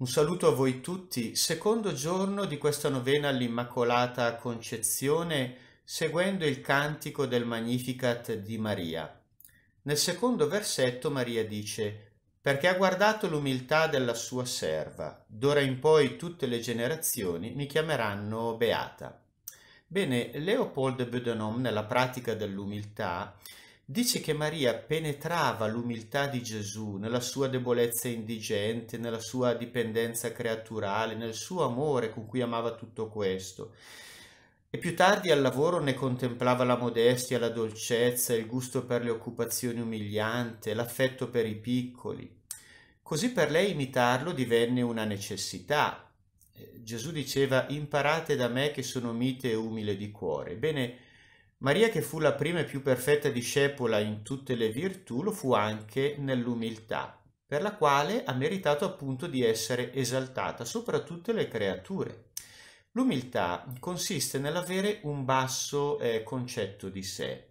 Un saluto a voi tutti, secondo giorno di questa novena all'Immacolata Concezione, seguendo il cantico del Magnificat di Maria. Nel secondo versetto Maria dice, perché ha guardato l'umiltà della sua serva, d'ora in poi tutte le generazioni mi chiameranno beata. Bene, Leopold Bedenom nella pratica dell'umiltà dice che Maria penetrava l'umiltà di Gesù nella sua debolezza indigente, nella sua dipendenza creaturale, nel suo amore con cui amava tutto questo. E più tardi al lavoro ne contemplava la modestia, la dolcezza, il gusto per le occupazioni umiliante, l'affetto per i piccoli. Così per lei imitarlo divenne una necessità. Eh, Gesù diceva imparate da me che sono mite e umile di cuore. Bene, Maria, che fu la prima e più perfetta discepola in tutte le virtù, lo fu anche nell'umiltà, per la quale ha meritato appunto di essere esaltata sopra tutte le creature. L'umiltà consiste nell'avere un basso eh, concetto di sé.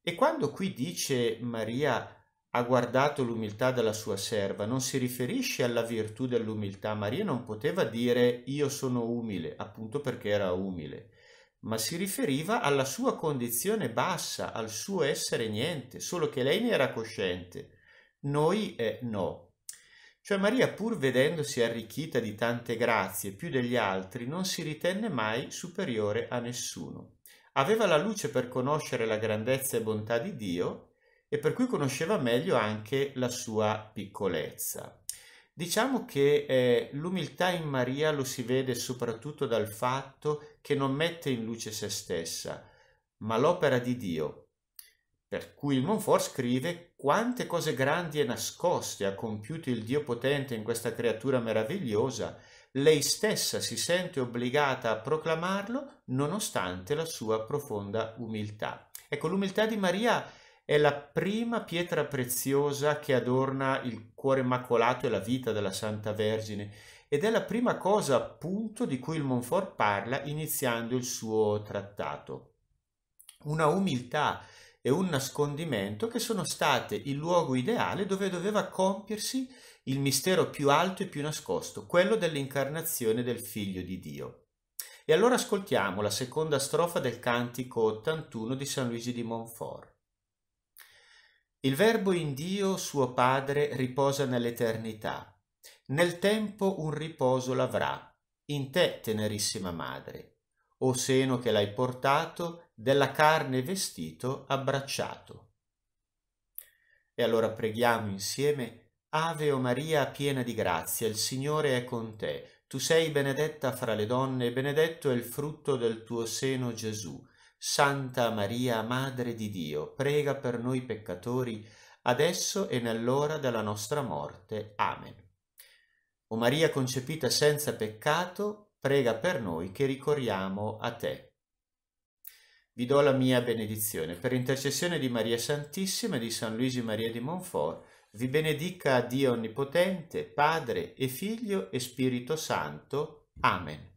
E quando qui dice Maria ha guardato l'umiltà della sua serva, non si riferisce alla virtù dell'umiltà. Maria non poteva dire io sono umile, appunto perché era umile ma si riferiva alla sua condizione bassa, al suo essere niente, solo che lei ne era cosciente, noi è no. Cioè Maria, pur vedendosi arricchita di tante grazie più degli altri, non si ritenne mai superiore a nessuno. Aveva la luce per conoscere la grandezza e bontà di Dio e per cui conosceva meglio anche la sua piccolezza. Diciamo che eh, l'umiltà in Maria lo si vede soprattutto dal fatto che non mette in luce se stessa, ma l'opera di Dio, per cui il Monfort scrive quante cose grandi e nascoste ha compiuto il Dio potente in questa creatura meravigliosa, lei stessa si sente obbligata a proclamarlo nonostante la sua profonda umiltà. Ecco, l'umiltà di Maria è la prima pietra preziosa che adorna il cuore immacolato e la vita della Santa Vergine ed è la prima cosa appunto di cui il Monfort parla iniziando il suo trattato. Una umiltà e un nascondimento che sono state il luogo ideale dove doveva compiersi il mistero più alto e più nascosto, quello dell'incarnazione del Figlio di Dio. E allora ascoltiamo la seconda strofa del cantico 81 di San Luigi di Montfort. Il Verbo in Dio, suo Padre, riposa nell'eternità. Nel tempo un riposo l'avrà, in te, tenerissima madre, o seno che l'hai portato, della carne vestito, abbracciato. E allora preghiamo insieme, Ave o Maria, piena di grazia, il Signore è con te. Tu sei benedetta fra le donne, e benedetto è il frutto del tuo seno, Gesù. Santa Maria, Madre di Dio, prega per noi peccatori, adesso e nell'ora della nostra morte. Amen. O Maria concepita senza peccato, prega per noi che ricorriamo a te. Vi do la mia benedizione. Per intercessione di Maria Santissima e di San Luigi Maria di Monfort, vi benedica Dio Onnipotente, Padre e Figlio e Spirito Santo. Amen.